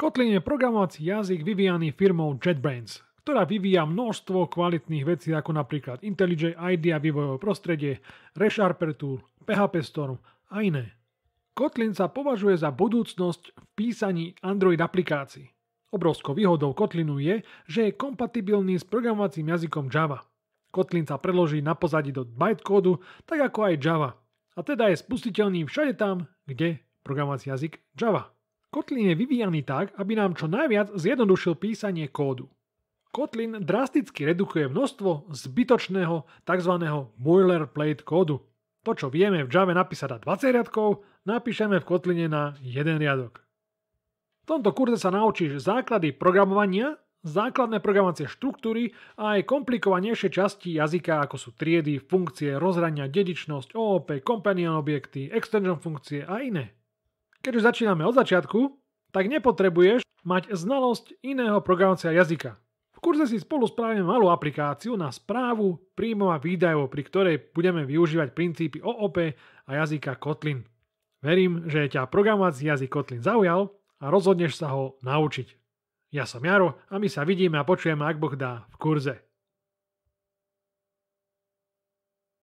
Kotlin je programovací jazyk vyvíjaný firmou JetBrains, ktorá vyvíja množstvo kvalitných vecí ako napríklad IntelliJ IDEA vývojové prostredie, ReSharper Tool, PHP Storm a iné. Kotlin sa považuje za budúcnosť v písaní Android aplikácií. Obrovskou výhodou Kotlinu je, že je kompatibilný s programovacím jazykom Java. Kotlin sa preloží na pozadí do bytecode, tak ako aj Java. A teda je spustiteľný všade tam, kde programovací jazyk Java. Kotlin je vyvíjaný tak, aby nám čo najviac zjednodušil písanie kódu. Kotlin drasticky redukuje množstvo zbytočného tzv. boilerplate kódu. To, čo vieme v Java napísať na 20 riadkov, napíšeme v Kotline na 1 riadok. V tomto kurze sa naučíš základy programovania, základné programovacie štruktúry a aj komplikovanejšie časti jazyka ako sú triedy, funkcie, rozhrania, dedičnosť, OOP, companion objekty, extension funkcie a iné. Keď už začíname od začiatku, tak nepotrebuješ mať znalosť iného programovacieho jazyka. V kurze si spolu spravíme malú aplikáciu na správu príjmov a výdajov, pri ktorej budeme využívať princípy OOP a jazyka Kotlin. Verím, že ťa programovací jazyk Kotlin zaujal a rozhodneš sa ho naučiť. Ja som Jaro a my sa vidíme a počujeme, ak Boh dá, v kurze.